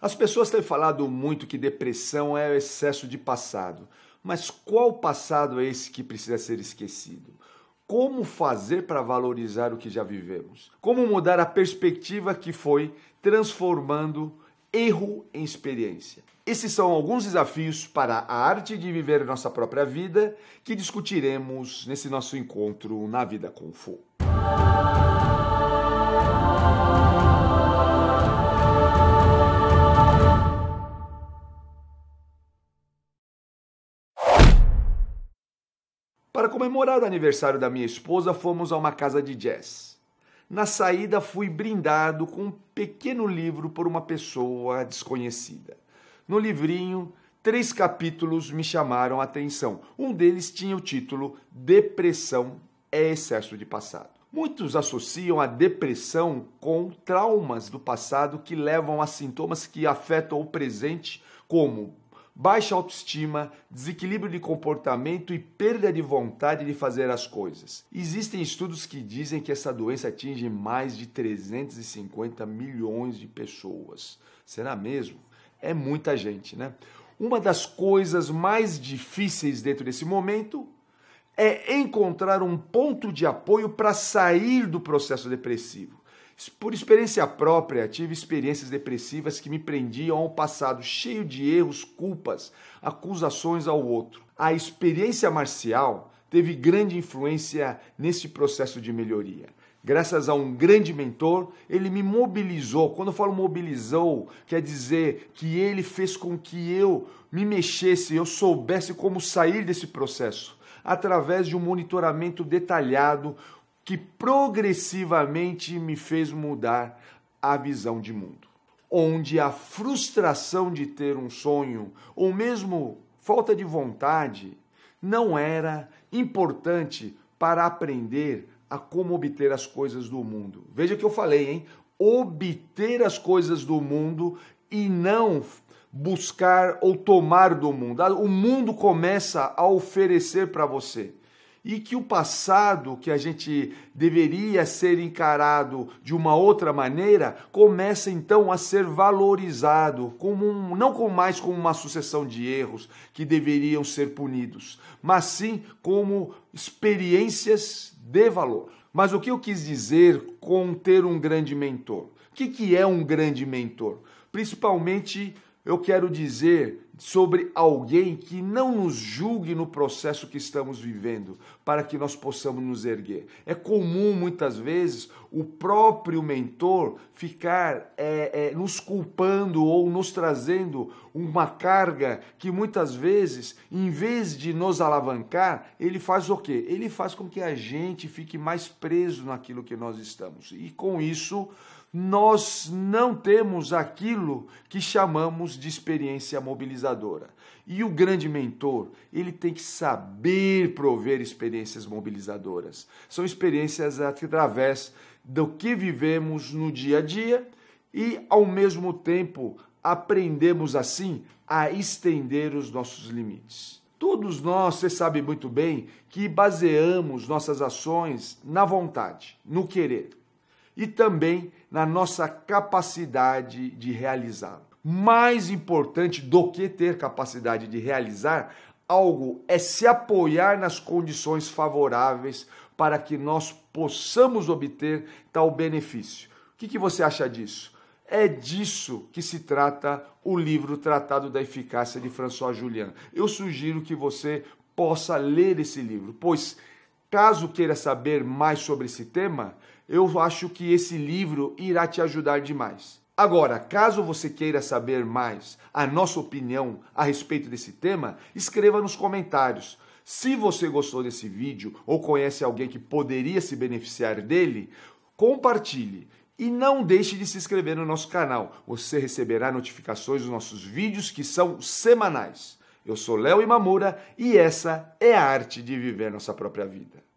As pessoas têm falado muito que depressão é o excesso de passado. Mas qual passado é esse que precisa ser esquecido? Como fazer para valorizar o que já vivemos? Como mudar a perspectiva que foi transformando erro em experiência? Esses são alguns desafios para a arte de viver nossa própria vida que discutiremos nesse nosso encontro na Vida com Fogo. Para comemorar o aniversário da minha esposa, fomos a uma casa de jazz. Na saída, fui brindado com um pequeno livro por uma pessoa desconhecida. No livrinho, três capítulos me chamaram a atenção. Um deles tinha o título Depressão é excesso de passado. Muitos associam a depressão com traumas do passado que levam a sintomas que afetam o presente, como baixa autoestima, desequilíbrio de comportamento e perda de vontade de fazer as coisas. Existem estudos que dizem que essa doença atinge mais de 350 milhões de pessoas. Será mesmo? É muita gente, né? Uma das coisas mais difíceis dentro desse momento é encontrar um ponto de apoio para sair do processo depressivo. Por experiência própria, tive experiências depressivas que me prendiam ao passado cheio de erros, culpas, acusações ao outro. A experiência marcial teve grande influência nesse processo de melhoria. Graças a um grande mentor, ele me mobilizou. Quando eu falo mobilizou, quer dizer que ele fez com que eu me mexesse, eu soubesse como sair desse processo, através de um monitoramento detalhado, que progressivamente me fez mudar a visão de mundo. Onde a frustração de ter um sonho, ou mesmo falta de vontade, não era importante para aprender a como obter as coisas do mundo. Veja que eu falei, hein? Obter as coisas do mundo e não buscar ou tomar do mundo. O mundo começa a oferecer para você e que o passado, que a gente deveria ser encarado de uma outra maneira, começa então a ser valorizado, como um, não com mais como uma sucessão de erros que deveriam ser punidos, mas sim como experiências de valor. Mas o que eu quis dizer com ter um grande mentor? O que, que é um grande mentor? Principalmente, eu quero dizer sobre alguém que não nos julgue no processo que estamos vivendo, para que nós possamos nos erguer. É comum, muitas vezes, o próprio mentor ficar é, é, nos culpando ou nos trazendo uma carga que muitas vezes, em vez de nos alavancar, ele faz o quê? Ele faz com que a gente fique mais preso naquilo que nós estamos. E com isso, nós não temos aquilo que chamamos de experiência mobilizada mobilizadora. E o grande mentor, ele tem que saber prover experiências mobilizadoras. São experiências através do que vivemos no dia a dia e, ao mesmo tempo, aprendemos assim a estender os nossos limites. Todos nós, você sabe muito bem, que baseamos nossas ações na vontade, no querer e também na nossa capacidade de realizá-lo mais importante do que ter capacidade de realizar algo é se apoiar nas condições favoráveis para que nós possamos obter tal benefício. O que, que você acha disso? É disso que se trata o livro Tratado da Eficácia de François Julien. Eu sugiro que você possa ler esse livro, pois caso queira saber mais sobre esse tema, eu acho que esse livro irá te ajudar demais. Agora, caso você queira saber mais a nossa opinião a respeito desse tema, escreva nos comentários. Se você gostou desse vídeo ou conhece alguém que poderia se beneficiar dele, compartilhe. E não deixe de se inscrever no nosso canal. Você receberá notificações dos nossos vídeos que são semanais. Eu sou Léo Imamura e essa é a arte de viver nossa própria vida.